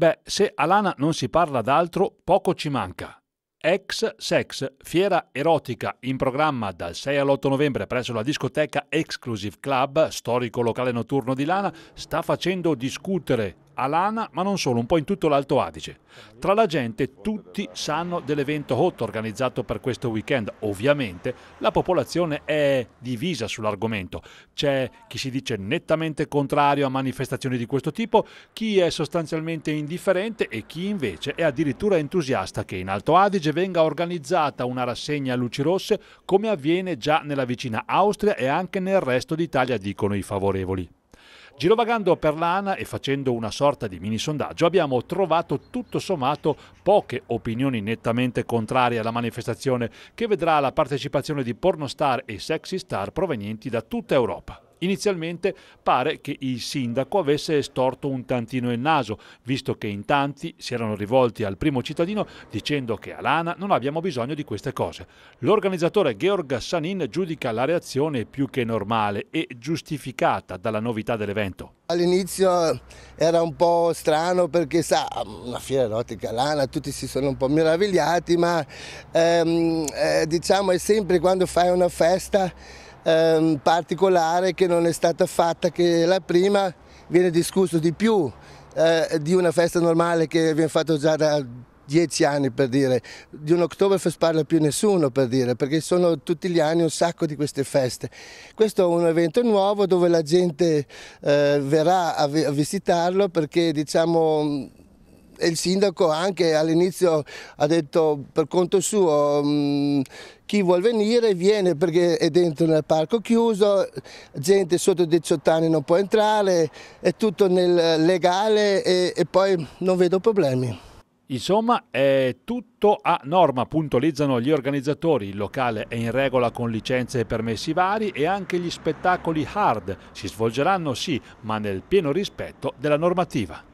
Beh, se a Lana non si parla d'altro, poco ci manca. Ex Sex, fiera erotica in programma dal 6 all'8 novembre presso la discoteca Exclusive Club, storico locale notturno di Lana, sta facendo discutere Alana, ma non solo, un po' in tutto l'Alto Adige. Tra la gente tutti sanno dell'evento HOT organizzato per questo weekend. Ovviamente la popolazione è divisa sull'argomento. C'è chi si dice nettamente contrario a manifestazioni di questo tipo, chi è sostanzialmente indifferente e chi invece è addirittura entusiasta che in Alto Adige venga organizzata una rassegna a luci rosse come avviene già nella vicina Austria e anche nel resto d'Italia, dicono i favorevoli. Girovagando per l'ANA e facendo una sorta di mini sondaggio abbiamo trovato tutto sommato poche opinioni nettamente contrarie alla manifestazione che vedrà la partecipazione di pornostar e sexy star provenienti da tutta Europa. Inizialmente pare che il sindaco avesse storto un tantino il naso, visto che in tanti si erano rivolti al primo cittadino dicendo che a Lana non abbiamo bisogno di queste cose. L'organizzatore Georg Sanin giudica la reazione più che normale e giustificata dalla novità dell'evento. All'inizio era un po' strano perché sa, una fiera erotica a Lana, tutti si sono un po' meravigliati, ma ehm, eh, diciamo è sempre quando fai una festa ehm, particolare che non è stata fatta, che la prima viene discusso di più eh, di una festa normale che viene fatta già da dieci anni per dire, di un Oktoberfest parla più nessuno per dire, perché sono tutti gli anni un sacco di queste feste. Questo è un evento nuovo dove la gente eh, verrà a, vi a, visitarlo perché diciamo e il sindaco anche all'inizio ha detto per conto suo mh, mm, chi vuol venire viene perché è dentro nel parco chiuso, gente sotto i 18 anni non può entrare, è tutto nel legale e, e poi non vedo problemi. Insomma, è tutto a norma, puntualizzano gli organizzatori. Il locale è in regola con licenze e permessi vari e anche gli spettacoli hard si svolgeranno sì, ma nel pieno rispetto della normativa.